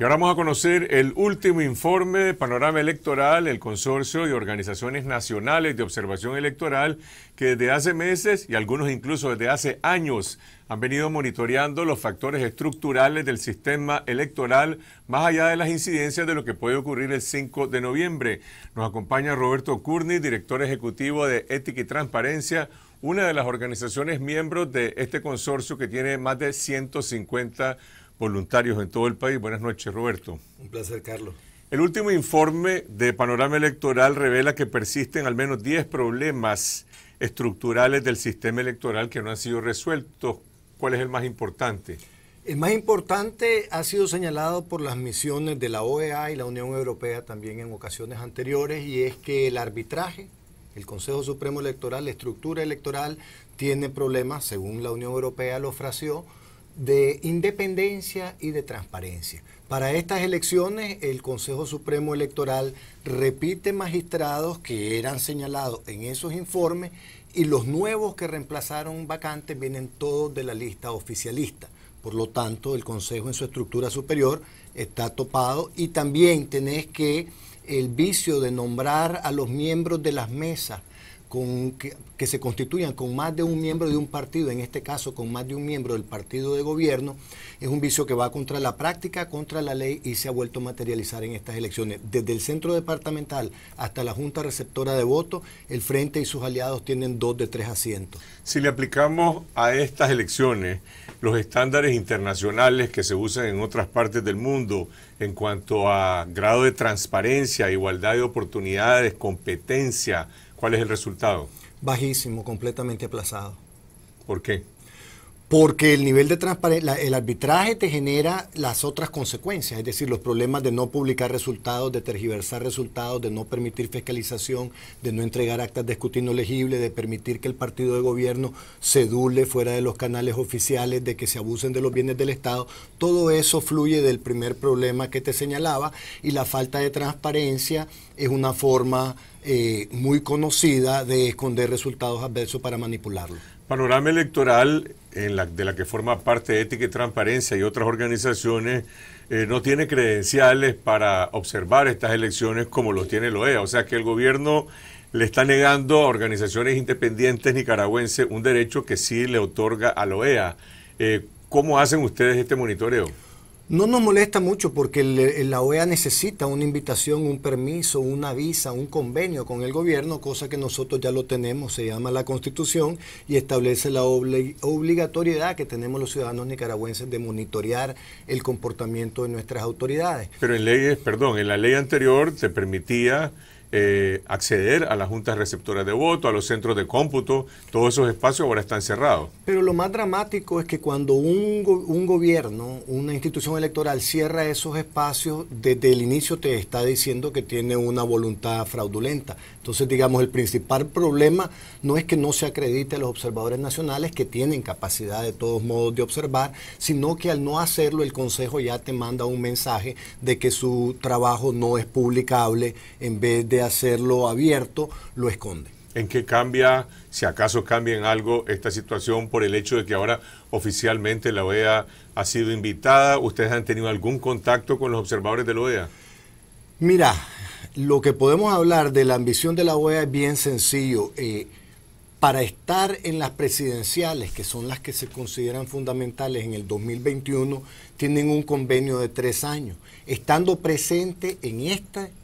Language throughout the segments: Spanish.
Y ahora vamos a conocer el último informe de Panorama Electoral, el Consorcio de Organizaciones Nacionales de Observación Electoral, que desde hace meses y algunos incluso desde hace años han venido monitoreando los factores estructurales del sistema electoral, más allá de las incidencias de lo que puede ocurrir el 5 de noviembre. Nos acompaña Roberto Curni, director ejecutivo de Ética y Transparencia, una de las organizaciones miembros de este consorcio que tiene más de 150 voluntarios en todo el país. Buenas noches, Roberto. Un placer, Carlos. El último informe de Panorama Electoral revela que persisten al menos 10 problemas estructurales del sistema electoral que no han sido resueltos. ¿Cuál es el más importante? El más importante ha sido señalado por las misiones de la OEA y la Unión Europea también en ocasiones anteriores y es que el arbitraje, el Consejo Supremo Electoral, la estructura electoral tiene problemas, según la Unión Europea lo fraseó, de independencia y de transparencia. Para estas elecciones, el Consejo Supremo Electoral repite magistrados que eran señalados en esos informes y los nuevos que reemplazaron vacantes vienen todos de la lista oficialista. Por lo tanto, el Consejo en su estructura superior está topado y también tenés que el vicio de nombrar a los miembros de las mesas que, que, se constituyan con más de un miembro de un partido, en este caso con más de un miembro del partido de gobierno, es un vicio que va contra la práctica, contra la ley y se ha vuelto a materializar en estas elecciones. Desde el centro departamental hasta la Junta Receptora de Votos, el Frente y sus aliados tienen dos de tres asientos. Si le aplicamos a estas elecciones los estándares internacionales que se usan en otras partes del mundo en cuanto a grado de transparencia, igualdad de oportunidades, competencia, ¿Cuál es el resultado? Bajísimo, completamente aplazado. ¿Por qué? Porque el nivel de transparencia, el arbitraje te genera las otras consecuencias, es decir, los problemas de no publicar resultados, de tergiversar resultados, de no permitir fiscalización, de no entregar actas de escrutinio legible, de permitir que el partido de gobierno se dule fuera de los canales oficiales, de que se abusen de los bienes del Estado. Todo eso fluye del primer problema que te señalaba y la falta de transparencia es una forma eh, muy conocida de esconder resultados adversos para manipularlos. Panorama electoral la, de la que forma parte Ética y Transparencia y otras organizaciones, eh, no tiene credenciales para observar estas elecciones como lo tiene la OEA. O sea que el gobierno le está negando a organizaciones independientes nicaragüenses un derecho que sí le otorga a la OEA. Eh, ¿Cómo hacen ustedes este monitoreo? No nos molesta mucho porque la OEA necesita una invitación, un permiso, una visa, un convenio con el gobierno, cosa que nosotros ya lo tenemos, se llama la Constitución y establece la obligatoriedad que tenemos los ciudadanos nicaragüenses de monitorear el comportamiento de nuestras autoridades. Pero en leyes, perdón, en la ley anterior se permitía eh, acceder a las juntas receptoras de voto, a los centros de cómputo, todos esos espacios ahora están cerrados. Pero lo más dramático es que cuando un gobierno, una institución electoral cierra esos espacios, desde el inicio te está diciendo que tiene una voluntad fraudulenta. Entonces, digamos, el principal problema no es que no se acredite a los observadores nacionales, que tienen capacidad de todos modos de observar, sino que al no hacerlo el Consejo ya te manda un mensaje de que su trabajo no es publicable en vez de hacerlo abierto, lo esconde. ¿En qué cambia, si acaso cambia en algo, esta situación por el hecho de que ahora oficialmente la OEA ha sido invitada? ¿Ustedes han tenido algún contacto con los observadores de la OEA? Mira, lo que podemos hablar de la ambición de la OEA es bien sencillo. Eh, para estar en las presidenciales, que son las que se consideran fundamentales en el 2021, tienen un convenio de tres años. Estando presente en,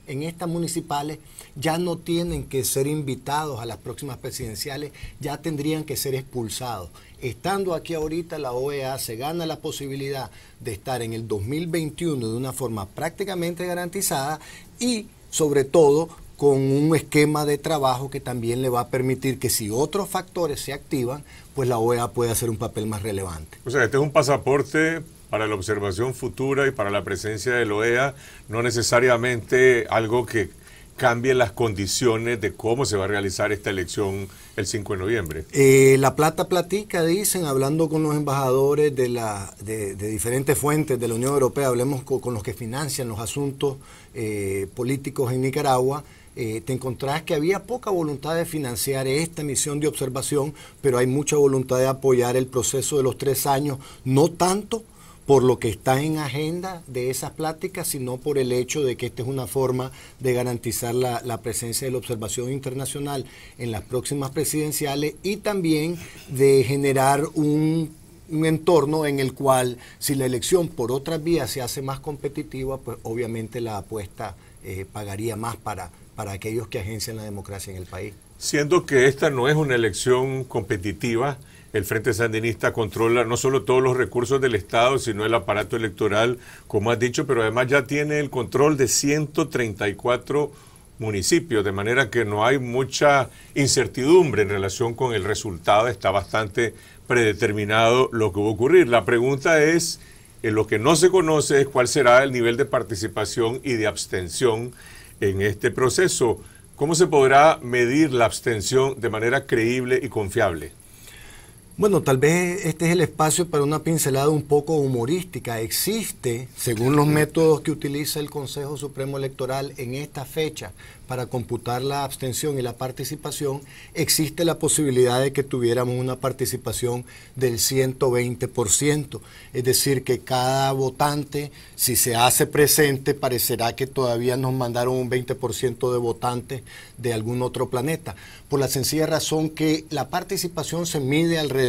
en estas municipales, ya no tienen que ser invitados a las próximas presidenciales, ya tendrían que ser expulsados. Estando aquí ahorita, la OEA se gana la posibilidad de estar en el 2021 de una forma prácticamente garantizada y sobre todo con un esquema de trabajo que también le va a permitir que si otros factores se activan, pues la OEA puede hacer un papel más relevante. O sea, este es un pasaporte para la observación futura y para la presencia de la OEA, no necesariamente algo que cambie las condiciones de cómo se va a realizar esta elección el 5 de noviembre. Eh, la Plata Platica, dicen, hablando con los embajadores de, la, de, diferentes fuentes de la Unión Europea, hablemos con, los que financian los asuntos eh, políticos en Nicaragua, eh, te encontrabas que había poca voluntad de financiar esta misión de observación, pero hay mucha voluntad de apoyar el proceso de los tres años, no tanto por lo que está en agenda de esas pláticas, sino por el hecho de que esta es una forma de garantizar la, presencia de la observación internacional en las próximas presidenciales y también de generar un, entorno en el cual si la elección por otras vías se hace más competitiva, pues obviamente la apuesta eh, pagaría más para para aquellos que agencian la democracia en el país. Siendo que esta no es una elección competitiva, el Frente Sandinista controla no solo todos los recursos del Estado, sino el aparato electoral, como has dicho, pero además ya tiene el control de 134 municipios, de manera que no hay mucha incertidumbre en relación con el resultado, está bastante predeterminado lo que va a ocurrir. La pregunta es, en lo que no se conoce es cuál será el nivel de participación y de abstención en este proceso. ¿Cómo se podrá medir la abstención de manera creíble y confiable? Bueno, tal vez este es el espacio para una pincelada un poco humorística. Existe, según los métodos que utiliza el Consejo Supremo Electoral en esta fecha para computar la abstención y la participación, existe la posibilidad de que tuviéramos una participación del 120%. Es decir, que cada votante, si se hace presente, parecerá que todavía nos mandaron un 20% de votantes de algún otro planeta. Por la sencilla razón que la participación se mide alrededor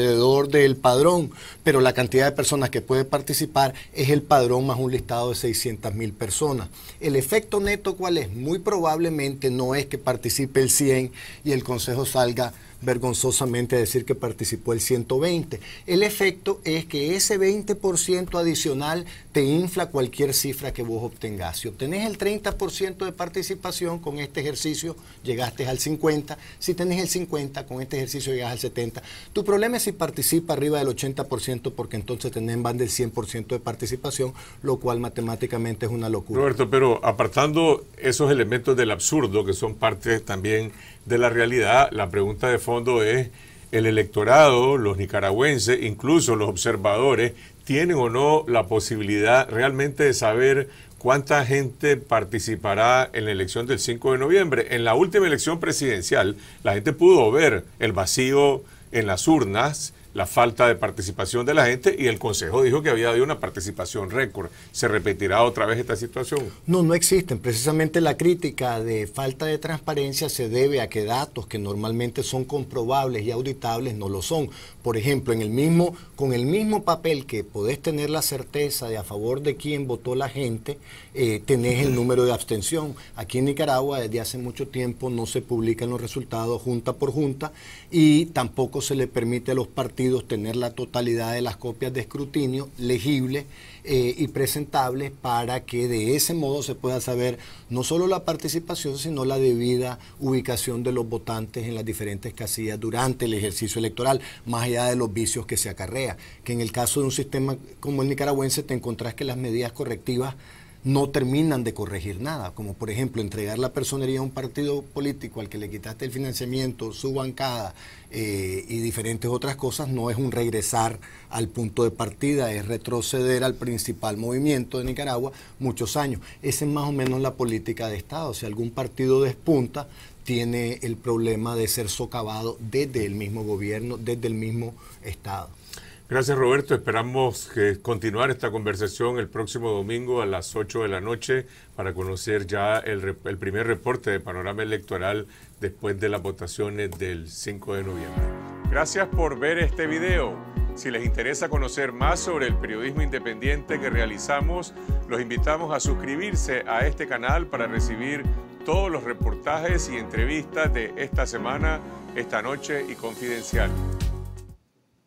del padrón, pero la cantidad de personas que puede participar es el padrón más un listado de 600 mil personas. El efecto neto, ¿cuál es? Muy probablemente no es que participe el 100 y el Consejo salga vergonzosamente a decir que participó el 120. El efecto es que ese 20% adicional te infla cualquier cifra que vos obtengas. Si obtenés el 30% de participación con este ejercicio, llegaste al 50. Si tenés el 50, con este ejercicio llegas al 70. Tu problema es si participa arriba del 80%, porque entonces tienen van del 100% de participación, lo cual matemáticamente es una locura. Roberto, pero apartando esos elementos del absurdo, que son parte también de la realidad, la pregunta de fondo es, ¿el electorado, los nicaragüenses, incluso los observadores, tienen o no la posibilidad realmente de saber cuánta gente participará en la elección del 5 de noviembre. En la última elección presidencial, la gente pudo ver el vacío en las urnas la falta de participación de la gente y el Consejo dijo que había habido una participación récord. ¿Se repetirá otra vez esta situación? No, no existen. Precisamente la crítica de falta de transparencia se debe a que datos que normalmente son comprobables y auditables no lo son. Por ejemplo, en el mismo, con el mismo papel que podés tener la certeza de a favor de quién votó la gente, eh, tenés el número de abstención. Aquí en Nicaragua desde hace mucho tiempo no se publican los resultados junta por junta y tampoco se le permite a los partidos tener la totalidad de las copias de escrutinio legibles eh, y presentable para que de ese modo se pueda saber no solo la participación, sino la debida ubicación de los votantes en las diferentes casillas durante el ejercicio electoral, más allá de los vicios que se acarrea. Que en el caso de un sistema como el nicaragüense te encontrás que las medidas correctivas no terminan de corregir nada, como por ejemplo entregar la personería a un partido político al que le quitaste el financiamiento, su bancada eh, y diferentes otras cosas, no es un regresar al punto de partida, es retroceder al principal movimiento de Nicaragua muchos años. Esa es más o menos la política de Estado. Si algún partido despunta, tiene el problema de ser socavado desde el mismo gobierno, desde el mismo Estado. Gracias Roberto, esperamos continuar esta conversación el próximo domingo a las 8 de la noche para conocer ya el, primer reporte de panorama electoral después de las votaciones del 5 de noviembre. Gracias por ver este video. Si les interesa conocer más sobre el periodismo independiente que realizamos, los invitamos a suscribirse a este canal para recibir todos los reportajes y entrevistas de esta semana, esta noche y confidencial.